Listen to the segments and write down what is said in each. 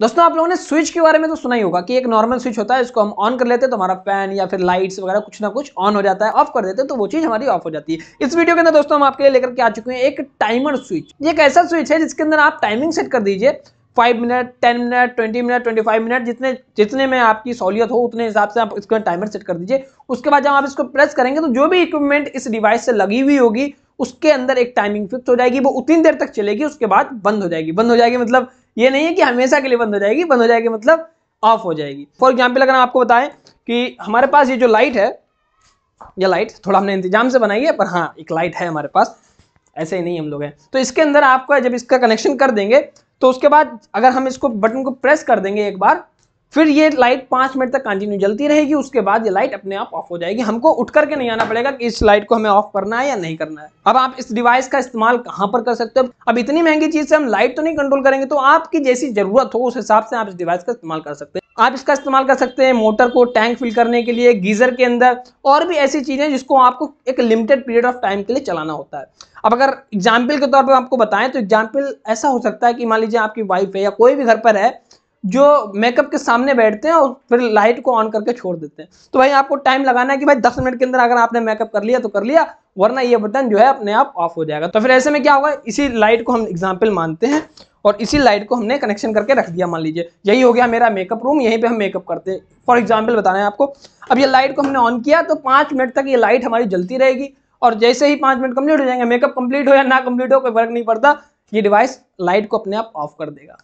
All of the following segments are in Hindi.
दोस्तों आप लोगों ने स्विच के बारे में तो सुना ही होगा कि एक नॉर्मल स्विच होता है इसको हम ऑन कर लेते हैं तो हमारा फैन या फिर लाइट्स वगैरह कुछ ना कुछ ऑन हो जाता है ऑफ कर देते हैं तो वो चीज हमारी ऑफ हो जाती है इस वीडियो के अंदर दोस्तों हम आपके लिए लेकर के आ चुके हैं एक टाइमर स्विच ये एक ऐसा स्विच है जिसके अंदर आप टाइमिंग सेट कर दीजिए five minute ten minute twenty minute twenty five minute जितने जितने में आपकी सहूलियत हो उतने हिसाब से आप इसका टाइमर सेट कर दीजिए उसके बाद जब आप इसको प्रेस करेंगे तो जो भी इक्विपमेंट इस डिवाइस से लगी हुई होगी उसके अंदर एक टाइमिंग फिक्स हो जाएगी वो उतनी देर तक चलेगी उसके बाद बंद हो जाएगी बंद हो जाएगी मतलब ये नहीं है कि हमेशा के लिए बंद हो जाएगी बंद हो जाएगी मतलब ऑफ हो जाएगी फॉर एग्जाम्पल अगर हम आपको बताएं कि हमारे पास ये जो लाइट है यह लाइट थोड़ा हमने इंतजाम से बनाई है पर हाँ एक लाइट है हमारे पास ऐसे ही नहीं हम लोग हैं तो इसके अंदर आपका जब इसका कनेक्शन कर देंगे तो उसके बाद अगर हम इसको बटन को प्रेस कर देंगे एक बार फिर ये लाइट पाँच मिनट तक कंटिन्यू जलती रहेगी उसके बाद ये लाइट अपने आप ऑफ हो जाएगी हमको उठ करके नहीं आना पड़ेगा कि इस लाइट को हमें ऑफ करना है या नहीं करना है अब आप इस डिवाइस का इस्तेमाल कहाँ पर कर सकते हो अब इतनी महंगी चीज़ से हम लाइट तो नहीं कंट्रोल करेंगे तो आपकी जैसी ज़रूरत हो उस हिसाब से आप इस डिवाइस का इस्तेमाल कर सकते हैं आप इसका इस्तेमाल कर सकते हैं मोटर को टैंक फिल करने के लिए गीज़र के अंदर और भी ऐसी चीज़ें जिसको आपको एक लिमिटेड पीरियड ऑफ टाइम के लिए चलाना होता है अब अगर एग्जाम्पल के तौर पर आपको बताएं तो एग्जाम्पल ऐसा हो सकता है कि मान लीजिए आपकी वाइफ है या कोई भी घर पर है जो मेकअप के सामने बैठते हैं और फिर लाइट को ऑन करके छोड़ देते हैं तो भाई आपको टाइम लगाना है कि भाई दस मिनट के अंदर अगर आपने मेकअप कर लिया तो कर लिया वरना ये बटन जो है अपने आप ऑफ हो जाएगा तो फिर ऐसे में क्या होगा इसी लाइट को हम एग्जाम्पल मानते हैं और इसी लाइट को हमने कनेक्शन करके रख दिया मान लीजिए यही हो गया मेरा मेकअप रूम यहीं पे हम मेकअप करते हैं फॉर एग्जाम्पल बता रहे हैं आपको अब ये लाइट को हमने ऑन किया तो पाँच मिनट तक ये लाइट हमारी जलती रहेगी और जैसे ही पाँच मिनट कम्प्लीट हो जाएंगे मेकअप कंप्लीट हो या ना कंप्लीट हो कोई फर्क नहीं पड़ता ये डिवाइस लाइट को अपने आप ऑफ कर देगा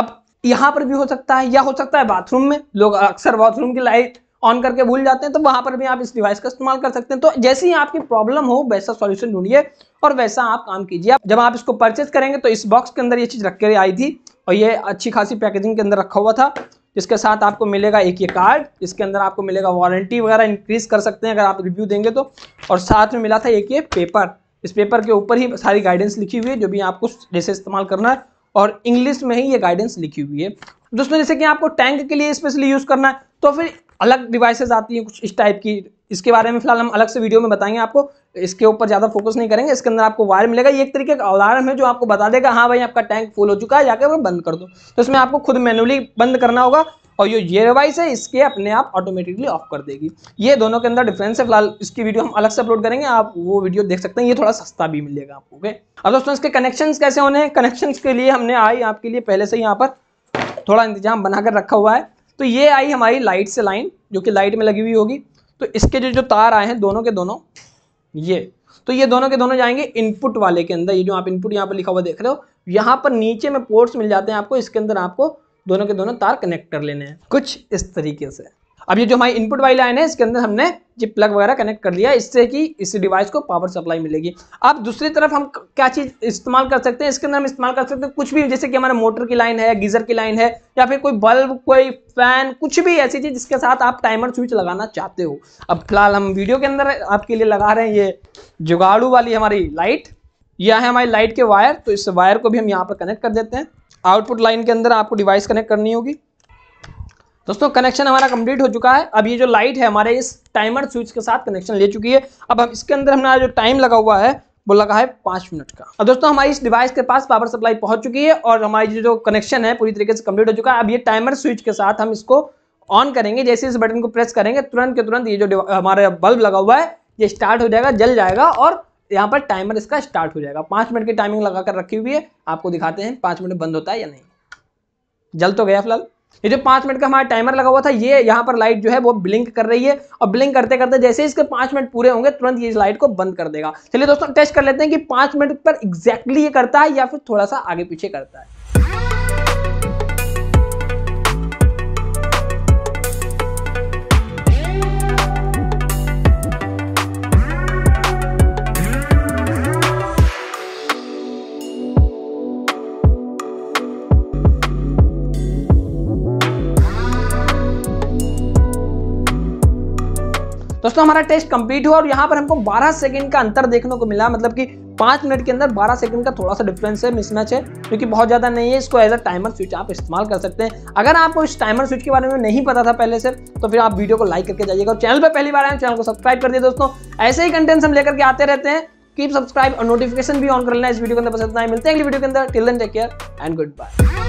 अब यहाँ पर भी हो सकता है या हो सकता है बाथरूम में लोग अक्सर बाथरूम की लाइट ऑन करके भूल जाते हैं तो वहां पर भी आप इस डिवाइस का इस्तेमाल कर सकते हैं तो जैसे ही आपकी प्रॉब्लम हो वैसा सॉल्यूशन ढूंढिए और वैसा आप काम कीजिए जब आप इसको परचेज करेंगे तो इस बॉक्स के अंदर ये चीज़ रख के आई थी और ये अच्छी खासी पैकेजिंग के अंदर रखा हुआ था जिसके साथ आपको मिलेगा एक ये कार्ड इसके अंदर आपको मिलेगा वारंटी वगैरह इंक्रीज कर सकते हैं अगर आप रिव्यू देंगे तो और साथ में मिला था एक ये पेपर इस पेपर के ऊपर ही सारी गाइडेंस लिखी हुई है जो भी आपको जैसे इस्तेमाल करना है और इंग्लिश में ही ये गाइडेंस लिखी हुई है दोस्तों जैसे कि आपको टैंक के लिए स्पेशली यूज़ करना है तो फिर अलग डिवाइसेज आती हैं कुछ इस टाइप की इसके बारे में फिलहाल हम अलग से वीडियो में बताएंगे आपको इसके ऊपर ज़्यादा फोकस नहीं करेंगे इसके अंदर आपको वायर मिलेगा ये एक तरीके का अलार्म है जो आपको बता देगा हाँ भाई आपका टैंक फुल हो चुका है जाकर वो बंद कर दो तो इसमें आपको खुद मैनुअली बंद करना होगा और ये ये डिवाइस है इसके अपने आप ऑटोमेटिकली ऑफ कर देगी ये दोनों के अंदर डिफरेंस है फिलहाल इसकी वीडियो हम अलग से अपलोड करेंगे आप वो वीडियो देख सकते हैं ये थोड़ा सस्ता भी मिलेगा आपको ओके अब दोस्तों इसके कनेक्शन कैसे होने हैं कनेक्शन के लिए हमने आई आपके लिए पहले से यहाँ पर थोड़ा इंतजाम बनाकर रखा हुआ है तो ये आई हमारी लाइट से लाइन जो कि लाइट में लगी हुई होगी तो इसके जो जो तार आए हैं दोनों के दोनों ये तो ये दोनों के दोनों जाएंगे इनपुट वाले के अंदर ये जो आप इनपुट यहाँ पर लिखा हुआ देख रहे हो यहाँ पर नीचे में पोर्ट्स मिल जाते हैं आपको इसके अंदर आपको दोनों के दोनों तार कनेक्ट कर लेने हैं कुछ इस तरीके से अब ये जो हमारी इनपुट वाली लाइन है इसके अंदर हमने ये प्लग वगैरह कनेक्ट कर लिया इससे कि इस डिवाइस को पावर सप्लाई मिलेगी अब दूसरी तरफ हम क्या चीज़ इस्तेमाल कर सकते हैं इसके अंदर हम इस्तेमाल कर सकते हैं कुछ भी जैसे कि हमारे मोटर की लाइन है गीज़र की लाइन है या फिर कोई बल्ब कोई फैन कुछ भी ऐसी चीज़ जिसके साथ आप टाइमर स्विच लगाना चाहते हो अब फिलहाल हम वीडियो के अंदर आपके लिए लगा रहे हैं ये जुगाड़ू वाली हमारी लाइट यह है हमारी लाइट के वायर तो इस वायर को भी हम यहाँ पर कनेक्ट कर देते हैं आउटपुट लाइन के अंदर आपको डिवाइस कनेक्ट करनी होगी दोस्तों कनेक्शन हमारा कंप्लीट हो चुका है अब ये जो लाइट है हमारे इस टाइमर स्विच के साथ कनेक्शन ले चुकी है अब हम इसके अंदर हमारा जो टाइम लगा हुआ है वो लगा है पाँच मिनट का अब दोस्तों हमारी इस डिवाइस के पास पावर सप्लाई पहुंच चुकी है और हमारी जो कनेक्शन है पूरी तरीके से कंप्लीट हो चुका है अब ये टाइमर स्विच के साथ हम इसको ऑन करेंगे जैसे इस बटन को प्रेस करेंगे तुरंत के तुरंत ये जो हमारा बल्ब लगा हुआ है ये स्टार्ट हो जाएगा जल जाएगा और यहाँ पर टाइमर इसका स्टार्ट हो जाएगा पाँच मिनट की टाइमिंग लगा कर रखी हुई है आपको दिखाते हैं पाँच मिनट बंद होता है या नहीं जल तो गया फिलहाल ये जो पाँच मिनट का हमारा टाइमर लगा हुआ था ये यहाँ पर लाइट जो है वो ब्लिंक कर रही है और ब्लिंक करते करते जैसे इसके पाँच मिनट पूरे होंगे तुरंत ये इस लाइट को बंद कर देगा चलिए दोस्तों टेस्ट कर लेते हैं कि पाँच मिनट पर एग्जैक्टली ये करता है या फिर थोड़ा सा आगे पीछे करता है दोस्तों हमारा टेस्ट कंप्लीट हुआ और यहाँ पर हमको 12 सेकंड का अंतर देखने को मिला मतलब कि 5 मिनट के अंदर 12 सेकंड का थोड़ा सा डिफरेंस है मिसमैच है क्योंकि बहुत ज़्यादा नहीं है इसको एज अ टाइमर स्विच आप इस्तेमाल कर सकते हैं अगर आपको इस टाइमर स्विच के बारे में नहीं पता था पहले से तो फिर आप वीडियो को लाइक करके जाइएगा और चैनल पर पहली बार आए चैनल को सब्सक्राइब कर दिए दोस्तों ऐसे ही कंटेंट्स हम लेकर के आते रहते हैं कीप सब्सक्राइब और नोटिफिकेशन भी ऑन कर लेना इस वीडियो के अंदर पसंद आए मिलते हैं अगली वीडियो के अंदर till then take care and good bye